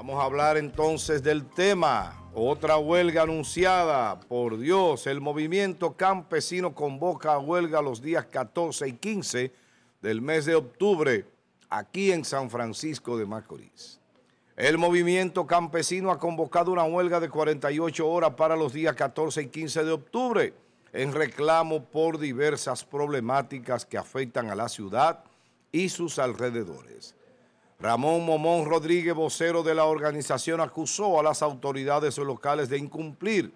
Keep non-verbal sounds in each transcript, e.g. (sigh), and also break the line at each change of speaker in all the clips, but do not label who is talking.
Vamos a hablar entonces del tema. Otra huelga anunciada. Por Dios, el movimiento campesino convoca a huelga los días 14 y 15 del mes de octubre aquí en San Francisco de Macorís. El movimiento campesino ha convocado una huelga de 48 horas para los días 14 y 15 de octubre en reclamo por diversas problemáticas que afectan a la ciudad y sus alrededores. Ramón Momón Rodríguez, vocero de la organización, acusó a las autoridades locales de incumplir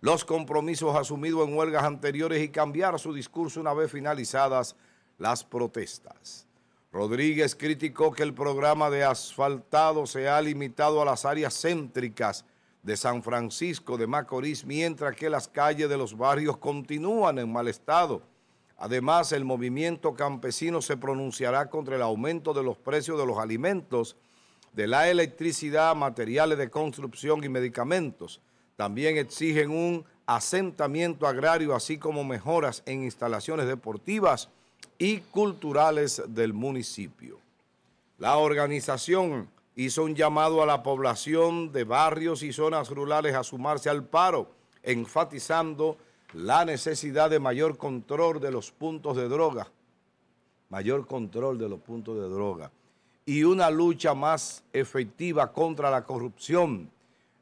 los compromisos asumidos en huelgas anteriores y cambiar su discurso una vez finalizadas las protestas. Rodríguez criticó que el programa de asfaltado se ha limitado a las áreas céntricas de San Francisco de Macorís, mientras que las calles de los barrios continúan en mal estado Además, el movimiento campesino se pronunciará contra el aumento de los precios de los alimentos, de la electricidad, materiales de construcción y medicamentos. También exigen un asentamiento agrario, así como mejoras en instalaciones deportivas y culturales del municipio. La organización hizo un llamado a la población de barrios y zonas rurales a sumarse al paro, enfatizando la necesidad de mayor control de los puntos de droga, mayor control de los puntos de droga y una lucha más efectiva contra la corrupción.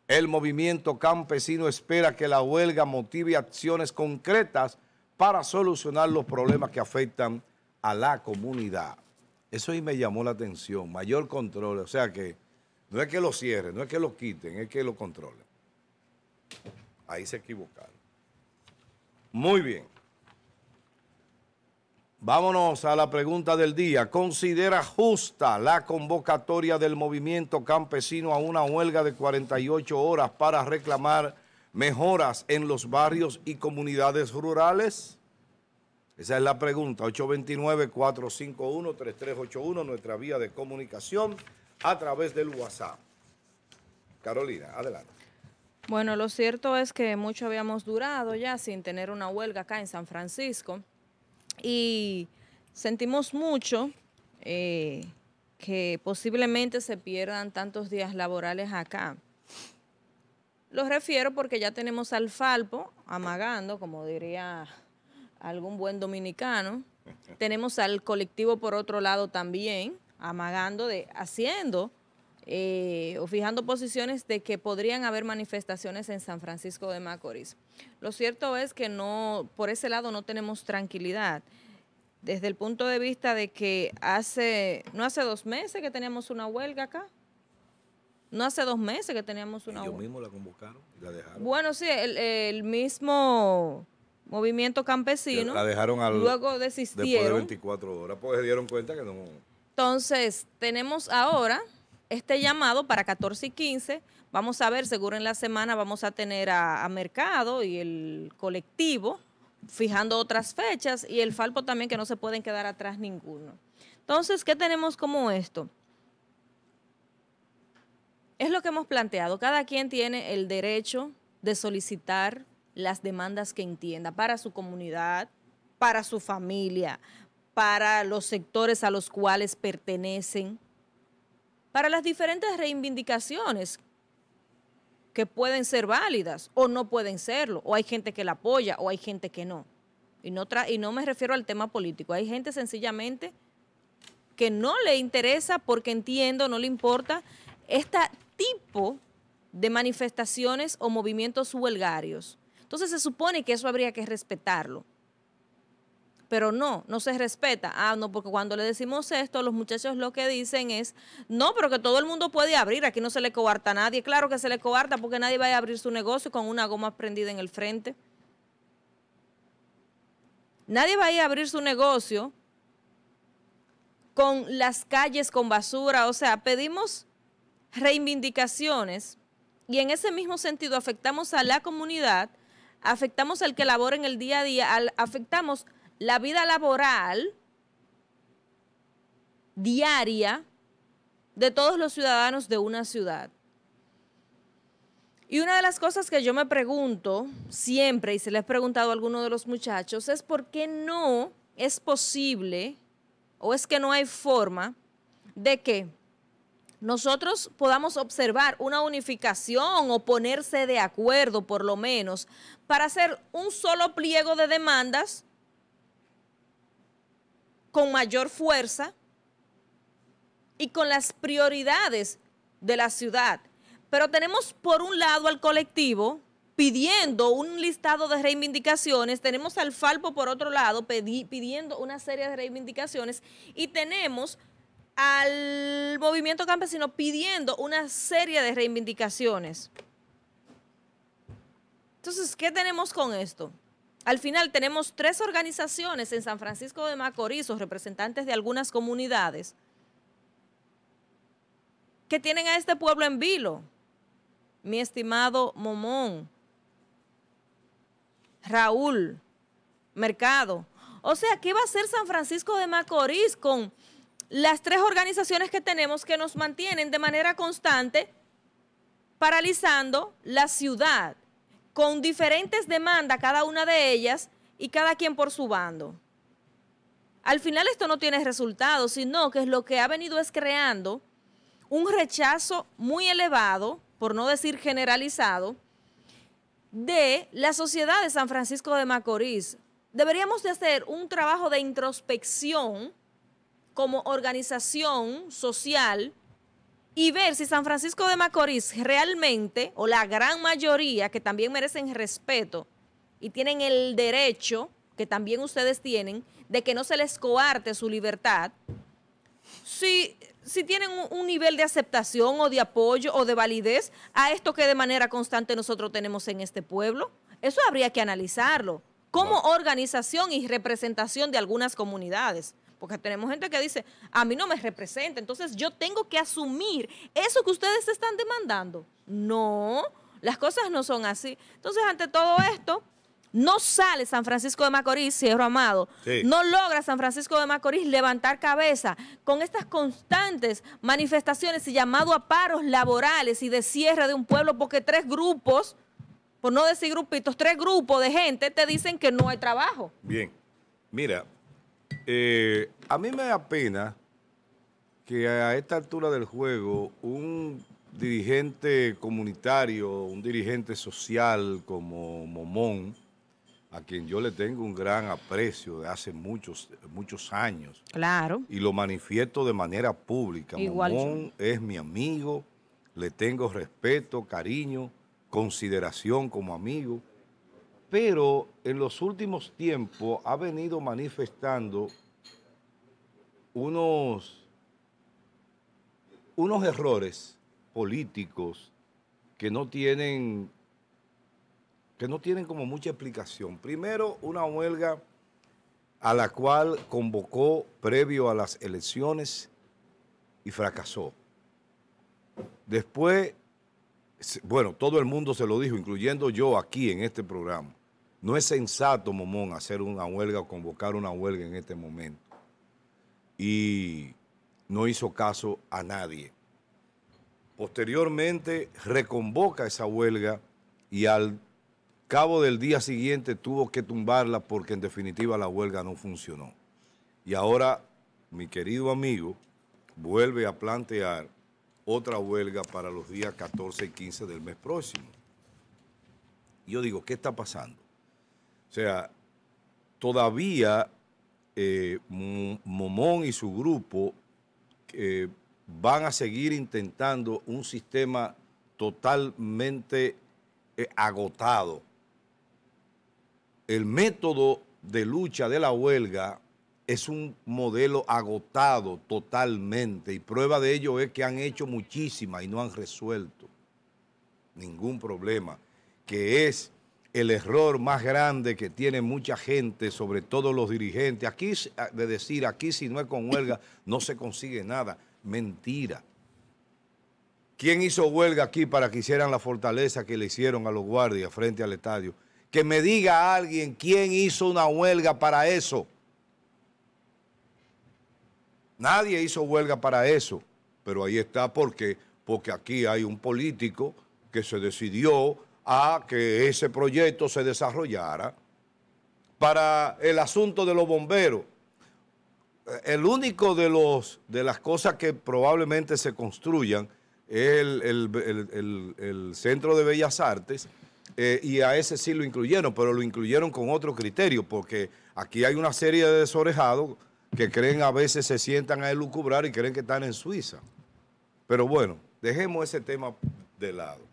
El movimiento campesino espera que la huelga motive acciones concretas para solucionar los problemas que afectan a la comunidad. Eso ahí me llamó la atención, mayor control, o sea que no es que lo cierren, no es que lo quiten, es que lo controlen. Ahí se equivocaron. Muy bien. Vámonos a la pregunta del día. ¿Considera justa la convocatoria del movimiento campesino a una huelga de 48 horas para reclamar mejoras en los barrios y comunidades rurales? Esa es la pregunta. 829-451-3381, nuestra vía de comunicación a través del WhatsApp. Carolina, adelante.
Bueno, lo cierto es que mucho habíamos durado ya sin tener una huelga acá en San Francisco y sentimos mucho eh, que posiblemente se pierdan tantos días laborales acá. Los refiero porque ya tenemos al Falpo amagando, como diría algún buen dominicano. (laughs) Tenemos al colectivo por otro lado también amagando, de, haciendo eh, o fijando posiciones de que podrían haber manifestaciones en San Francisco de Macorís. Lo cierto es que no, por ese lado no tenemos tranquilidad. Desde el punto de vista de que hace, no hace dos meses que teníamos una huelga acá. No hace dos meses que teníamos una Ellos
mismos la convocaron y la dejaron.
Bueno, sí, el, mismo movimiento campesino. La
dejaron al, luego desistieron. Después de 24 horas, pues se dieron cuenta que no.
Entonces, tenemos ahora este llamado para 14 y 15. Vamos a ver, seguro en la semana vamos a tener a, Mercado y el colectivo fijando otras fechas y el Falpo también que no se pueden quedar atrás ninguno. Entonces, ¿qué tenemos como esto? Es lo que hemos planteado. Cada quien tiene el derecho de solicitar las demandas que entienda para su comunidad, para su familia, para los sectores a los cuales pertenecen para las diferentes reivindicaciones que pueden ser válidas o no pueden serlo, o hay gente que la apoya o hay gente que no. Y no, y no me refiero al tema político, hay gente sencillamente que no le interesa porque entiendo, no le importa este tipo de manifestaciones o movimientos huelgarios. Entonces se supone que eso habría que respetarlo pero no, no se respeta. Ah, no, porque cuando le decimos esto, los muchachos lo que dicen es, no, pero que todo el mundo puede abrir, aquí no se le cobarta a nadie. Claro que se le cobarta porque nadie va a abrir su negocio con una goma prendida en el frente. Nadie va a ir a abrir su negocio con las calles con basura, o sea, pedimos reivindicaciones y en ese mismo sentido afectamos a la comunidad, afectamos al que labora en el día a día, afectamos la vida laboral diaria de todos los ciudadanos de una ciudad. Y una de las cosas que yo me pregunto siempre, y se le ha preguntado a alguno de los muchachos, es por qué no es posible o es que no hay forma de que nosotros podamos observar una unificación o ponerse de acuerdo, por lo menos, para hacer un solo pliego de demandas con mayor fuerza y con las prioridades de la ciudad. Pero tenemos por un lado al colectivo pidiendo un listado de reivindicaciones, tenemos al Falpo por otro lado pidiendo una serie de reivindicaciones y tenemos al movimiento campesino pidiendo una serie de reivindicaciones. Entonces, ¿qué tenemos con esto? Al final tenemos tres organizaciones en San Francisco de Macorís, o representantes de algunas comunidades, que tienen a este pueblo en vilo. Mi estimado Momón, Raúl, Mercado. O sea, ¿qué va a hacer San Francisco de Macorís con las tres organizaciones que tenemos que nos mantienen de manera constante paralizando la ciudad? con diferentes demandas, cada una de ellas, y cada quien por su bando. Al final esto no tiene resultados, sino que es lo que ha venido es creando un rechazo muy elevado, por no decir generalizado, de la sociedad de San Francisco de Macorís. Deberíamos de hacer un trabajo de introspección como organización social, y ver si San Francisco de Macorís realmente, o la gran mayoría que también merecen respeto y tienen el derecho, que también ustedes tienen, de que no se les coarte su libertad, si, si tienen un, un nivel de aceptación o de apoyo o de validez a esto que de manera constante nosotros tenemos en este pueblo. Eso habría que analizarlo como organización y representación de algunas comunidades. Porque tenemos gente que dice, a mí no me representa, entonces yo tengo que asumir eso que ustedes están demandando. No, las cosas no son así. Entonces, ante todo esto, no sale San Francisco de Macorís, Cierro Amado. No logra San Francisco de Macorís levantar cabeza con estas constantes manifestaciones y llamado a paros laborales y de cierre de un pueblo porque tres grupos, por no decir grupitos, tres grupos de gente te dicen que no hay trabajo.
Bien, mira, eh, a mí me da pena que a esta altura del juego un dirigente comunitario, un dirigente social como Momón, a quien yo le tengo un gran aprecio de hace muchos, muchos años. Claro. Y lo manifiesto de manera pública. Momón es mi amigo, le tengo respeto, cariño, consideración como amigo pero en los últimos tiempos ha venido manifestando unos, unos errores políticos que no tienen que no tienen como mucha explicación. Primero, una huelga a la cual convocó previo a las elecciones y fracasó. Después, bueno, todo el mundo se lo dijo, incluyendo yo aquí en este programa. No es sensato, Momón, hacer una huelga o convocar una huelga en este momento. Y no hizo caso a nadie. Posteriormente reconvoca esa huelga y al cabo del día siguiente tuvo que tumbarla porque en definitiva la huelga no funcionó. Y ahora mi querido amigo vuelve a plantear otra huelga para los días 14 y 15 del mes próximo. Yo digo, ¿qué está pasando? O sea, todavía eh, Momón y su grupo eh, van a seguir intentando un sistema totalmente eh, agotado. El método de lucha de la huelga es un modelo agotado totalmente y prueba de ello es que han hecho muchísimas y no han resuelto ningún problema, que es el error más grande que tiene mucha gente, sobre todo los dirigentes, aquí de decir, aquí si no es con huelga, no se consigue nada. Mentira. ¿Quién hizo huelga aquí para que hicieran la fortaleza que le hicieron a los guardias frente al estadio? Que me diga alguien quién hizo una huelga para eso. Nadie hizo huelga para eso. Pero ahí está, porque Porque aquí hay un político que se decidió a que ese proyecto se desarrollara para el asunto de los bomberos. Eh, el único de, los, de las cosas que probablemente se construyan es el, Centro de Bellas Artes, eh, y a ese sí lo incluyeron, pero lo incluyeron con otro criterio, porque aquí hay una serie de desorejados que creen a veces se sientan a elucubrar y creen que están en Suiza. Pero bueno, dejemos ese tema de lado.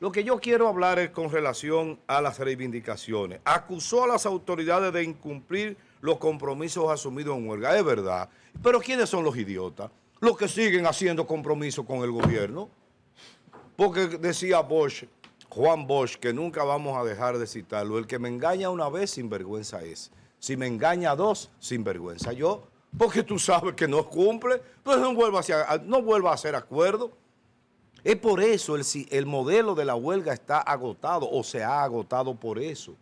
Lo que yo quiero hablar es con relación a las reivindicaciones. Acusó a las autoridades de incumplir los compromisos asumidos en huelga. Es verdad. Pero ¿quiénes son los idiotas? Los que siguen haciendo compromisos con el gobierno. Porque decía Bosch, Juan Bosch, que nunca vamos a dejar de citarlo, el que me engaña una vez, sin vergüenza es. Si me engaña dos, sin vergüenza yo. Porque tú sabes que no cumple, pues no vuelva a, no vuelva a hacer acuerdo. Es por eso el, el modelo de la huelga está agotado o se ha agotado por eso.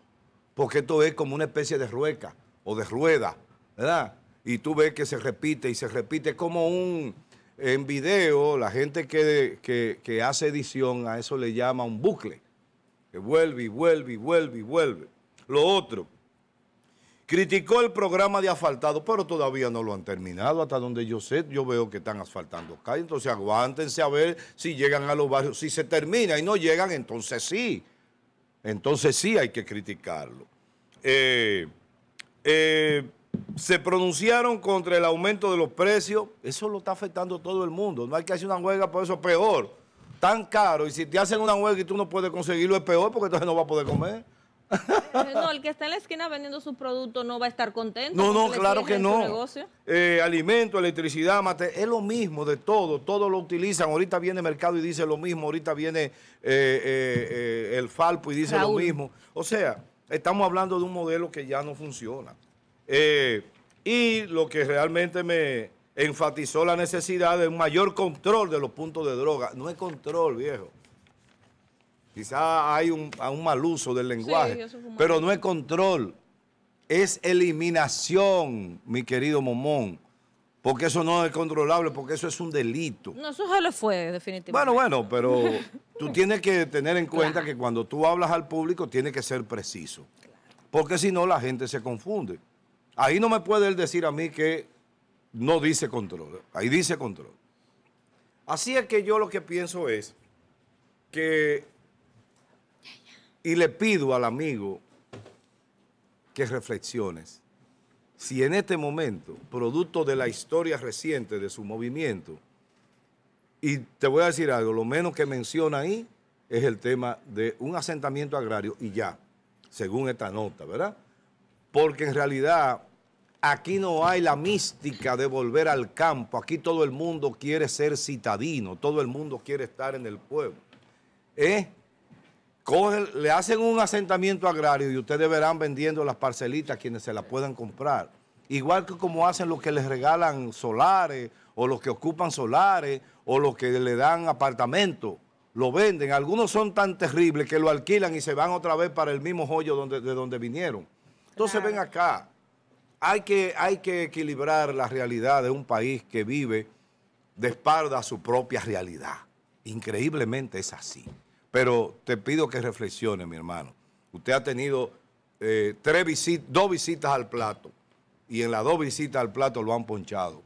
Porque esto es como una especie de rueca o de rueda, ¿verdad? Y tú ves que se repite y se repite como un... En video, la gente que, que hace edición a eso le llama un bucle. Que vuelve y vuelve y vuelve y vuelve. Lo otro, criticó el programa de asfaltado, pero todavía no lo han terminado, hasta donde yo sé, yo veo que están asfaltando calles, entonces aguántense a ver si llegan a los barrios, si se termina y no llegan, entonces sí, entonces sí hay que criticarlo. Eh, eh, se pronunciaron contra el aumento de los precios, eso lo está afectando todo el mundo, no hay que hacer una huelga, por pues eso es peor, tan caro, y si te hacen una huelga y tú no puedes conseguirlo es peor porque entonces no vas a poder comer
no, el que está en la esquina vendiendo su producto no va a estar contento. No, no, claro que no.
Eh, alimento, electricidad, mate, es lo mismo de todo, todo lo utilizan. Ahorita viene el mercado y dice lo mismo, ahorita viene eh, eh, el Falpo y dice lo mismo. O sea, estamos hablando de un modelo que ya no funciona. y lo que realmente me enfatizó la necesidad de un mayor control de los puntos de droga. No es control, viejo. Quizás hay un, mal uso del lenguaje, pero no es control, es eliminación, mi querido Momón. Porque eso no es controlable, porque eso es un delito.
No, eso ya lo fue, definitivamente. Bueno,
bueno, pero (laughs) tú tienes que tener en cuenta que cuando tú hablas al público tiene que ser preciso. Porque si no, la gente se confunde. Ahí no me puede decir a mí que no dice control. Ahí dice control. Así es que yo lo que pienso es que y le pido al amigo que reflexiones si en este momento, producto de la historia reciente de su movimiento, y te voy a decir algo, lo menos que menciona ahí es el tema de un asentamiento agrario y ya, según esta nota, ¿verdad? Porque en realidad aquí no hay la mística de volver al campo, aquí todo el mundo quiere ser citadino, todo el mundo quiere estar en el pueblo. ¿Eh? le hacen un asentamiento agrario y ustedes verán vendiendo las parcelitas quienes se las puedan comprar. Igual que como hacen los que les regalan solares, o los que ocupan solares, o los que le dan apartamentos. Lo venden. Algunos son tan terribles que lo alquilan y se van otra vez para el mismo hoyo donde, de donde vinieron. Entonces ven acá. Hay que, hay que equilibrar la realidad de un país que vive de espalda a su propia realidad. Increíblemente es así. Pero te pido que reflexione, mi hermano. Usted ha tenido eh, tres dos visitas al plato y en las dos visitas al plato lo han ponchado.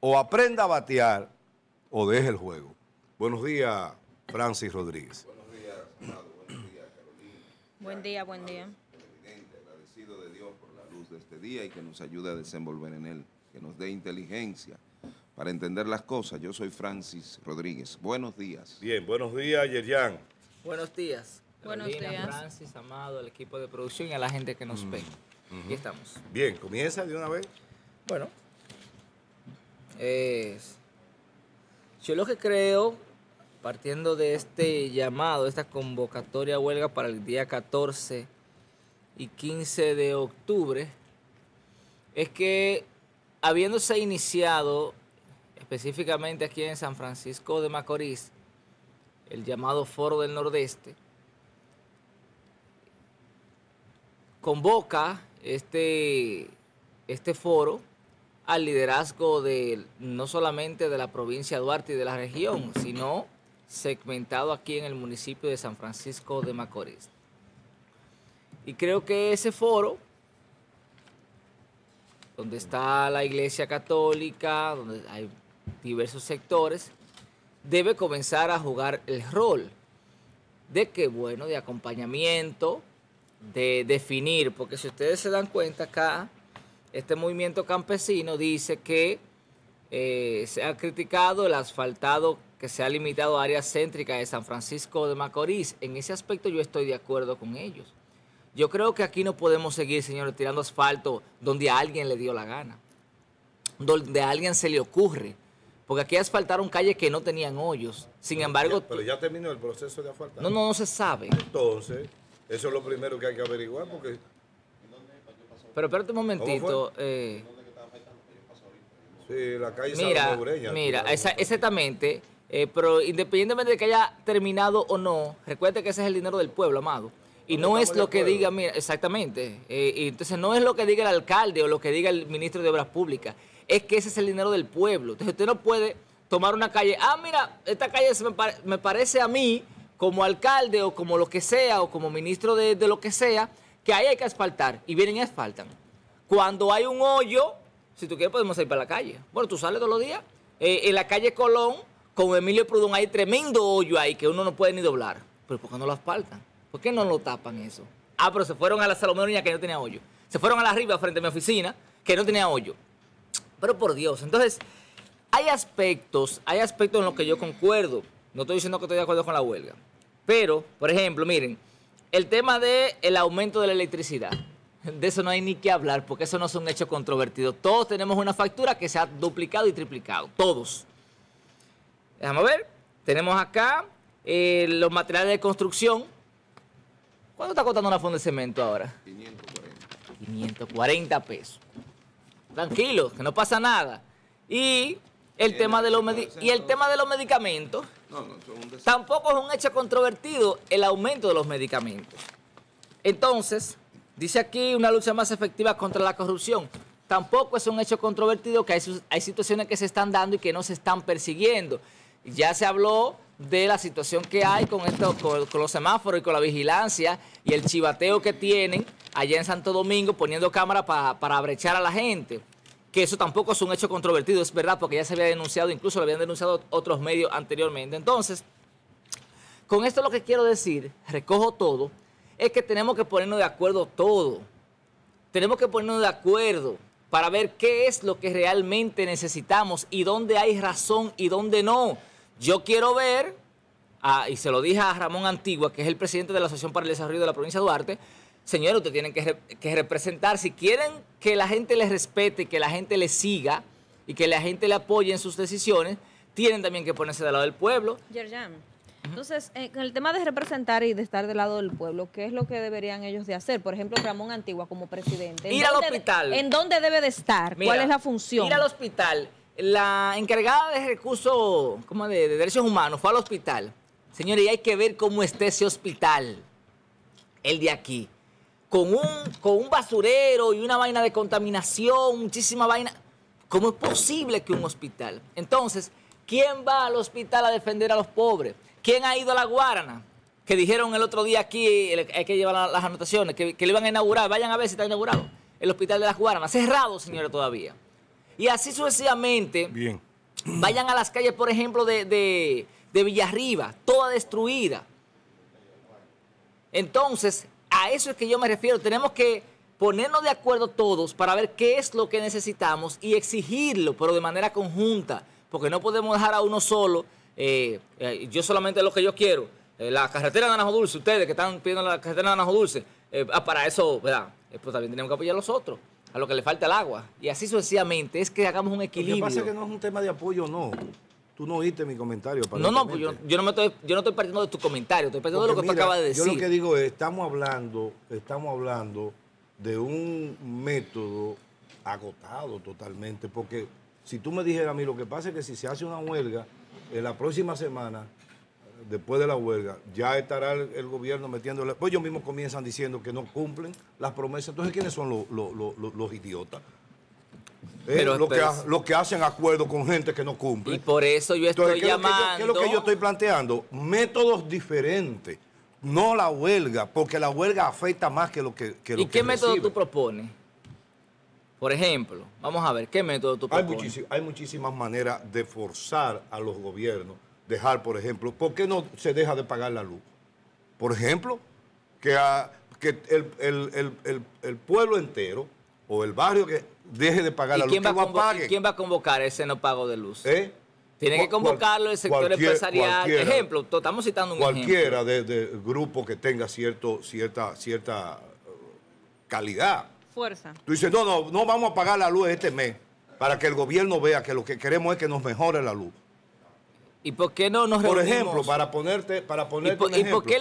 O aprenda a batear o deje el juego. Buenos días,
Francis Rodríguez. Buenos días, Senado.
Buenos días, Carolina. Buen día, buen día. Presidente, agradecido
de Dios por la luz de este día y que nos ayude a desenvolver en él, que nos dé inteligencia para entender las cosas. Yo soy Francis Rodríguez. Buenos días. Bien, buenos
días, Yerian.
Buenos días. Buenos Carolina, Francis, Amado, al equipo de producción y a la gente que nos mm, ve. Aquí estamos. Bien, comienza de una vez. Bueno, es, yo lo que creo, partiendo de este llamado, esta convocatoria a huelga para el día 14 y 15 de octubre, es que habiéndose iniciado específicamente aquí en San Francisco de Macorís, el llamado Foro del Nordeste, convoca este, este foro al liderazgo de, no solamente de la provincia de Duarte y de la región, sino segmentado aquí en el municipio de San Francisco de Macorís. Y creo que ese foro, donde está la iglesia católica, donde hay diversos sectores, debe comenzar a jugar el rol de que, bueno, de acompañamiento, de definir, porque si ustedes se dan cuenta acá, este movimiento campesino dice que eh, se ha criticado el asfaltado que se ha limitado a áreas céntricas de San Francisco de Macorís. En ese aspecto yo estoy de acuerdo con ellos. Yo creo que aquí no podemos seguir, señores, tirando asfalto donde a alguien le dio la gana, donde a alguien se le ocurre porque aquí asfaltaron calles que no tenían hoyos. Sin embargo... pero
ya terminó el proceso de asfaltar. No, no, no se sabe. Entonces, eso es lo primero que hay que averiguar porque...
Pero espérate un momentito. Eh... Sí, la calle Mira, mira exactamente. Eh, pero independientemente de que haya terminado o no, recuerde que ese es el dinero del pueblo, amado. Y no, es lo que diga, mira, exactamente. Eh, y entonces no es lo que diga el alcalde o lo que diga el ministro de Obras Públicas es que ese es el dinero del pueblo. Entonces usted no puede tomar una calle, ah, mira, esta calle me, parece a mí como alcalde o como lo que sea o como ministro de, lo que sea, que ahí hay que asfaltar y vienen y asfaltan. Cuando hay un hoyo, si tú quieres podemos ir para la calle. Bueno, tú sales todos los días. Eh, en la calle Colón, con Emilio Prudón, hay tremendo hoyo ahí que uno no puede ni doblar. Pero ¿por qué no lo asfaltan? ¿Por qué no lo tapan eso? Ah, pero se fueron a la Salomé que no tenía hoyo. Se fueron a la arriba frente a mi oficina que no tenía hoyo. Pero por Dios, entonces, hay aspectos, hay aspectos en los que yo concuerdo. No estoy diciendo que estoy de acuerdo con la huelga. Pero, por ejemplo, miren, el tema del el aumento de la electricidad. De eso no hay ni que hablar, porque eso no es un hecho controvertido. Todos tenemos una factura que se ha duplicado y triplicado. Todos. Déjame ver. Tenemos acá eh, los materiales de construcción. ¿Cuánto está costando una funda de cemento ahora?
540.
540 pesos. Tranquilo, que no pasa nada. Y el, tema de los medicamentos tampoco es un hecho controvertido el aumento de los medicamentos. Entonces, dice aquí una lucha más efectiva contra la corrupción. Tampoco es un hecho controvertido que hay, situaciones que se están dando y que no se están persiguiendo. Ya se habló de la situación que hay con, esto, con, los semáforos y con la vigilancia y el chivateo que tienen allá en Santo Domingo poniendo cámara para brechar a la gente que eso tampoco es un hecho controvertido, es verdad, porque ya se había denunciado, incluso lo habían denunciado otros medios anteriormente. Entonces, con esto lo que quiero decir, recojo todo, es que tenemos que ponernos de acuerdo todo. Tenemos que ponernos de acuerdo para ver qué es lo que realmente necesitamos y dónde hay razón y dónde no. Yo quiero ver, ah, y se lo dije a Ramón Antigua, que es el presidente de la Asociación para el Desarrollo de la Provincia de Duarte, señores, ustedes tienen que, representar. Si quieren que la gente les respete, que la gente les siga y que la gente le apoye en sus decisiones, tienen también que ponerse del lado del pueblo.
Yerjan, entonces, en eh, el tema de representar y de estar del lado del pueblo, ¿qué es lo que deberían ellos de hacer? Por ejemplo, Ramón Antigua como presidente. Ir al hospital. ¿En dónde debe de estar? ¿Cuál es la función? Ir al hospital.
La encargada de recursos, como de, derechos humanos, fue al hospital. Señores, y hay que ver cómo está ese hospital, el de aquí con un, con un basurero y una vaina de contaminación, muchísima vaina. ¿Cómo es posible que un hospital? Entonces, ¿quién va al hospital a defender a los pobres? ¿Quién ha ido a la Guarana? Que dijeron el otro día aquí, hay que llevar las anotaciones, que, le iban a inaugurar. Vayan a ver si está inaugurado. El hospital de las Guaranas. Cerrado, señora todavía. Y así sucesivamente. Vayan a las calles, por ejemplo, de, de, de Villarriba, toda destruida. Entonces, a eso es que yo me refiero. Tenemos que ponernos de acuerdo todos para ver qué es lo que necesitamos y exigirlo, pero de manera conjunta, porque no podemos dejar a uno solo. Eh, eh, yo solamente lo que yo quiero, eh, la carretera de Anajo Dulce, ustedes que están pidiendo la carretera de Anajo Dulce, ah, para eso, ¿verdad? pues también tenemos que apoyar a los otros, a lo que le falta el agua. Y así sucesivamente, es que hagamos un equilibrio. Lo que pasa es que no es un tema de apoyo, no. Tú no oíste mi comentario. No, no, pues yo, no estoy, yo no estoy partiendo de tu comentario, estoy partiendo de lo que tú acabas de decir. Yo lo que
digo es, estamos hablando, estamos hablando de un método agotado totalmente, porque si tú me dijeras a mí, lo que pasa es que si se hace una huelga, en la próxima semana, después de la huelga, ya estará el, gobierno metiéndole. Pues ellos mismos comienzan diciendo que no cumplen las promesas. Entonces, ¿quiénes son los, los, los, los idiotas? Eh, lo, que, pues lo que hacen acuerdos
con gente que no cumple. Y por eso yo estoy llamando. ¿Qué es lo que yo
estoy planteando? Métodos diferentes. No la huelga, porque la huelga afecta más que lo que. que ¿Y qué método tú propones?
Por ejemplo, vamos a ver, ¿qué método tú propones? Hay,
muchísimas, maneras de forzar a los gobiernos, dejar, por ejemplo, ¿por qué no se deja de pagar la luz? Por ejemplo, que, que el
pueblo entero o el barrio que deje de pagar la luz. ¿Y quién va a convocar ese no pago de luz? ¿Eh? Tiene que convocarlo el sector empresarial. Ejemplo, estamos citando un
ejemplo. Cualquiera de, grupo que tenga cierto, cierta, cierta uh, calidad. Fuerza. Tú dices, no, no, no vamos a pagar la luz este mes para que el gobierno vea que lo que queremos es que nos mejore la luz.
¿Y por qué no nos Por ejemplo, para
ponerte, para poner ¿Y por, un ejemplo, por, qué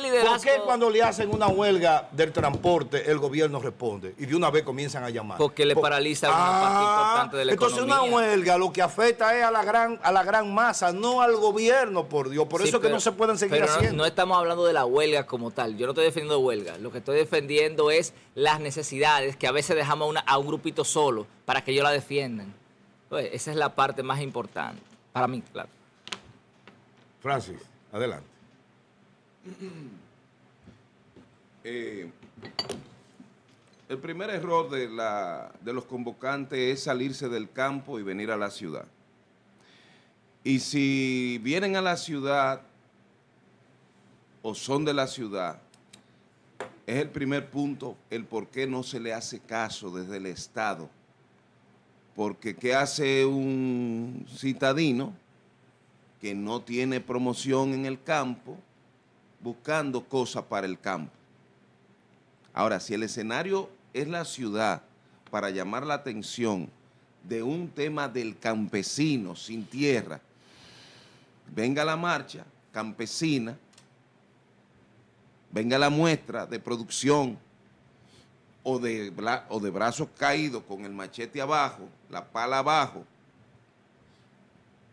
cuando le hacen una huelga del transporte el gobierno responde y de una vez comienzan a llamar? Porque le paraliza una parte ah, importante de la entonces economía. Entonces una huelga lo que afecta es a la gran a la gran masa, no al gobierno, por Dios. Por eso que no se pueden seguir haciendo. No,
estamos hablando de la huelga como tal. Yo no estoy defendiendo huelga. Lo que estoy defendiendo es las necesidades que a veces dejamos a un grupito solo para que ellos la defiendan. Pues, esa es la parte más importante para mí, claro. Francis, adelante.
Eh, el primer error de, la, de los convocantes es salirse del campo y venir a la ciudad. Y si vienen a la ciudad o son de la ciudad, es el primer punto el por qué no se le hace caso desde el Estado. Porque ¿qué hace un citadino? que no tiene promoción en el campo, buscando cosas para el campo. Ahora, si el escenario es la ciudad para llamar la atención de un tema del campesino sin tierra, venga la marcha campesina, venga la muestra de producción o de, o de brazos caídos con el machete abajo, la pala abajo,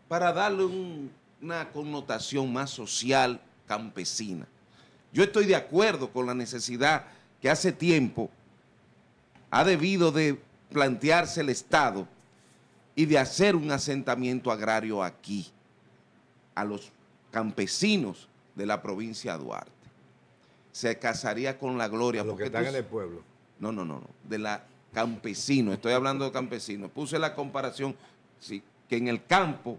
para darle un una connotación más social, campesina. Yo estoy de acuerdo con la necesidad que hace tiempo ha debido de plantearse el Estado y de hacer un asentamiento agrario aquí, a los campesinos de la provincia de Duarte. Se casaría con la gloria. ¿De los que están en el pueblo. No, no, no, no. De la campesino, estoy hablando de campesinos. Puse la comparación, sí, que en el campo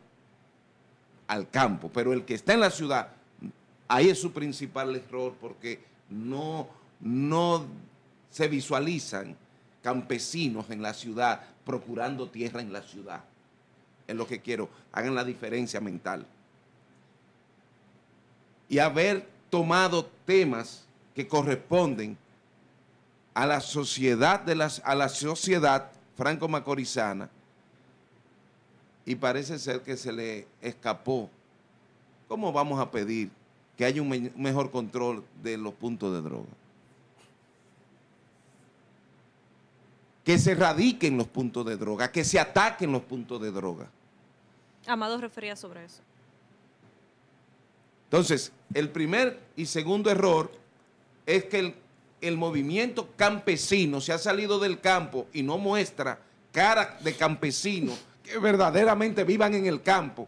al campo. Pero el que está en la ciudad, ahí es su principal error porque no, no se visualizan campesinos en la ciudad procurando tierra en la ciudad. Es lo que quiero. Hagan la diferencia mental. Y haber tomado temas que corresponden a la sociedad de las, a la sociedad franco-macorizana y parece ser que se le escapó. ¿Cómo vamos a pedir que haya un mejor control de los puntos de droga? Que se erradiquen los puntos de droga, que se ataquen los puntos de droga.
Amado refería sobre eso.
Entonces, el primer y segundo error es que el, el movimiento campesino se ha salido del campo y no muestra cara de campesino que verdaderamente vivan en el campo,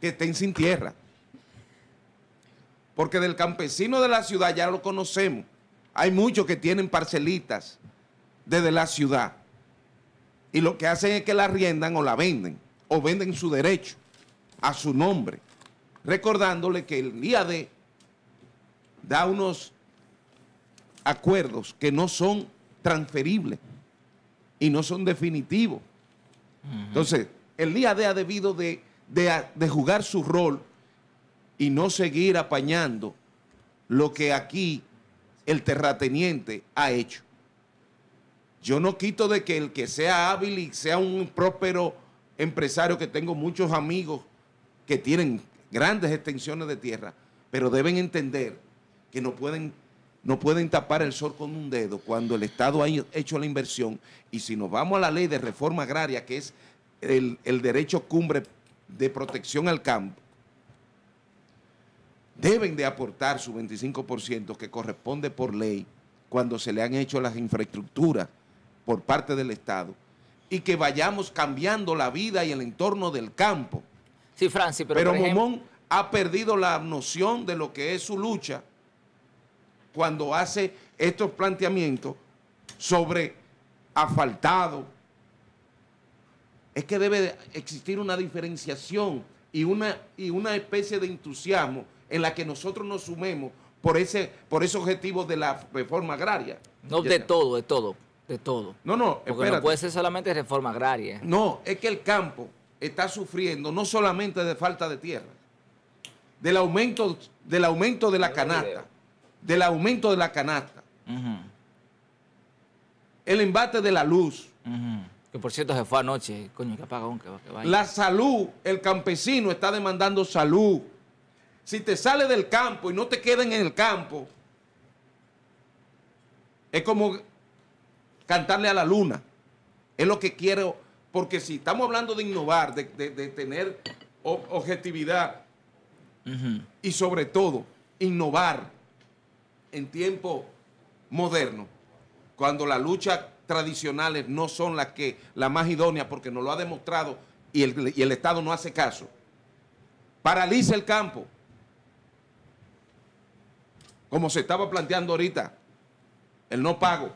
que estén sin tierra. Porque del campesino de la ciudad ya lo conocemos. Hay muchos que tienen parcelitas desde la ciudad. Y lo que hacen es que la riendan o la venden, o venden su derecho a su nombre. Recordándole que el día de da unos acuerdos que no son transferibles y no son definitivos. Entonces, el IAD ha debido de, de jugar su rol y no seguir apañando lo que aquí el terrateniente ha hecho. Yo no quito de que el que sea hábil y sea un próspero empresario, que tengo muchos amigos que tienen grandes extensiones de tierra, pero deben entender que no pueden no pueden tapar el sol con un dedo cuando el Estado ha hecho la inversión. Y si nos vamos a la ley de reforma agraria, que es el, derecho cumbre de protección al campo, deben de aportar su 25% que corresponde por ley cuando se le han hecho las infraestructuras por parte del Estado y que vayamos cambiando la vida y el entorno del campo. Sí, Francis, pero... Pero Momón ha perdido la noción de lo que es su lucha cuando hace estos planteamientos sobre asfaltado. Es que debe existir una diferenciación y una, y una especie de entusiasmo en la que nosotros nos sumemos por ese, por ese objetivo de la reforma agraria. No, de todo, de todo, de todo. No, no, Porque no puede
ser solamente reforma agraria. No,
es que el campo está sufriendo no solamente de falta de tierra, del aumento, del aumento de la canasta del aumento de la canasta, el embate de la luz.
Que por cierto se fue anoche, coño, que La
salud, el campesino está demandando salud. Si te sales del campo y no te quedan en el campo, es como cantarle a la luna. Es lo que quiero, porque si estamos hablando de innovar, de, tener objetividad y sobre todo innovar, en tiempo moderno, cuando las luchas tradicionales no son las que la más idónea, porque nos lo ha demostrado y el, Estado no hace caso. Paraliza el campo, como se estaba planteando ahorita, el no pago.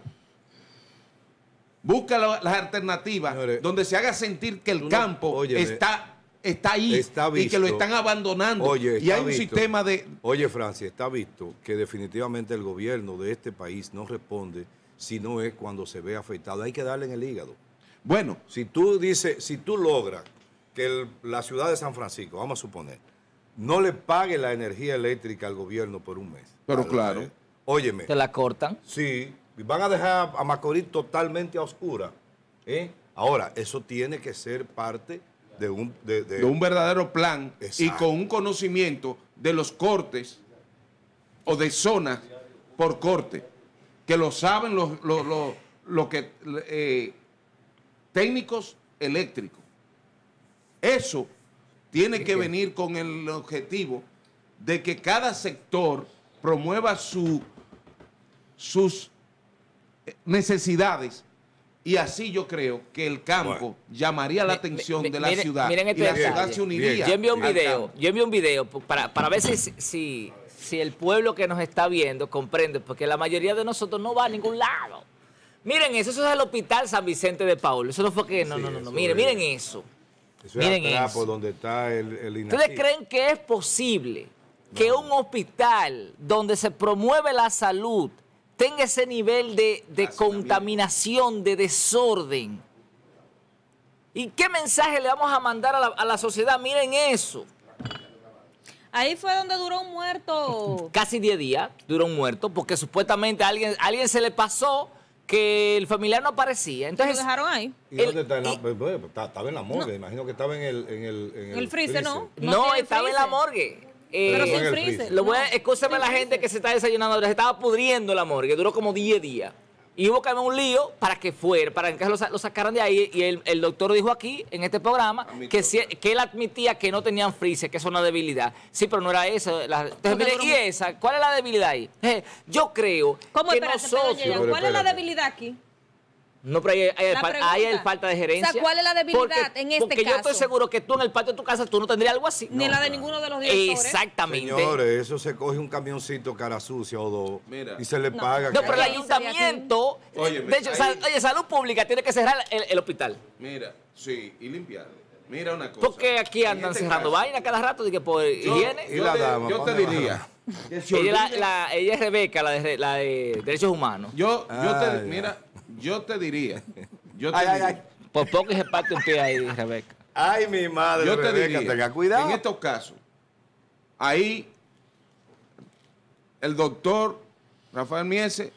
Busca las alternativas donde se haga sentir que el campo está está ahí y que lo están abandonando. Oye, y hay un sistema
de... Oye, Francia, está visto que definitivamente el gobierno de este país no responde si no es cuando se ve afectado. Hay que darle en el hígado. Bueno. Si tú dices, si tú logras que la ciudad de San Francisco, vamos a suponer, no le pague la energía eléctrica al gobierno por un mes. Pero claro. óyeme. ¿Te la cortan? Sí. Van a dejar a Macorís totalmente a oscura. ¿eh? Ahora, eso tiene que ser parte de un,
verdadero plan y con un conocimiento de los cortes o de zonas por corte, que lo saben los, que, eh, técnicos eléctricos. Eso tiene que venir con el objetivo de que cada sector promueva sus eh, necesidades y así yo creo que el campo llamaría la atención de la ciudad miren y este la ciudad se uniría. Yo envié un video,
yo un video para, ver si, si, el pueblo que nos está viendo comprende, porque la mayoría de nosotros no va a ningún lado. Miren eso, eso es el Hospital San Vicente de Paulo. Eso no fue que. No, no, no, Miren, miren eso. es
donde está el, ¿Ustedes
creen que es posible que un hospital donde se promueve la salud tenga ese nivel de, contaminación, de desorden. ¿Y qué mensaje le vamos a mandar a la, sociedad? Miren eso.
Ahí fue donde duró un muerto.
Casi 10 días duró un muerto, porque supuestamente a alguien, alguien se le pasó que el familiar no aparecía. Entonces, ¿Lo dejaron ahí?
¿Y dónde está? Pues, pues, pues, estaba en la morgue, imagino que estaba en el... En el,
en freezer, ¿no? No, estaba en la morgue pero eh, sin Lo voy a, la gente que se está desayunando ahora. Se estaba pudriendo el amor que duró como 10 días. Y hubo que haber un lío para que fuera, para que lo, sacaran de ahí. Y el, doctor dijo aquí, en este programa, que, que él admitía que no tenían frises, que eso es una debilidad. Sí, pero no era eso. ¿y esa? ¿Cuál es la debilidad ahí? (laughs) Yo creo que nosotros... ¿Cuál es la
debilidad aquí?
No, pero hay, hay, falta de gerencia. O sea, ¿cuál es
la debilidad en este caso? Porque yo estoy
seguro que tú en el patio de tu casa tú no tendrías algo así. Ni la de
ninguno de los directores.
Exactamente. Señores,
eso se coge un camioncito
cara sucia o dos Mira. y se
le paga. No, pero el
ayuntamiento... Oye, oye, Salud Pública tiene que cerrar
el, hospital. Mira, sí, y limpiar. Mira una cosa. Porque
aquí andan este cerrando vainas cada rato de que por higiene. Y yo te diría... Ella, ella, es Rebeca, la de, la de Derechos Humanos. Yo, yo te... Mira... Yo te
diría. (laughs) Yo te ay, diría. Por poco se parte un pie ahí,
Rebeca. Ay, mi madre. Yo te
diría, tenga cuidado. En estos casos, ahí el doctor Rafael Miese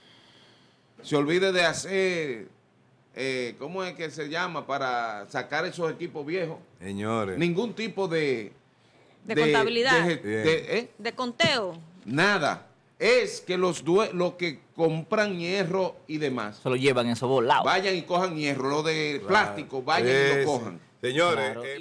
se olvide de hacer, eh, ¿cómo es que se llama? Para sacar esos equipos viejos. Señores. Ningún tipo de... De, contabilidad. ¿eh? De, conteo. Nada. Es que los, lo que compran hierro y demás. Se lo llevan en esos volados. Vayan y cojan hierro, lo de plástico, vayan y lo cojan. Señores. Eh,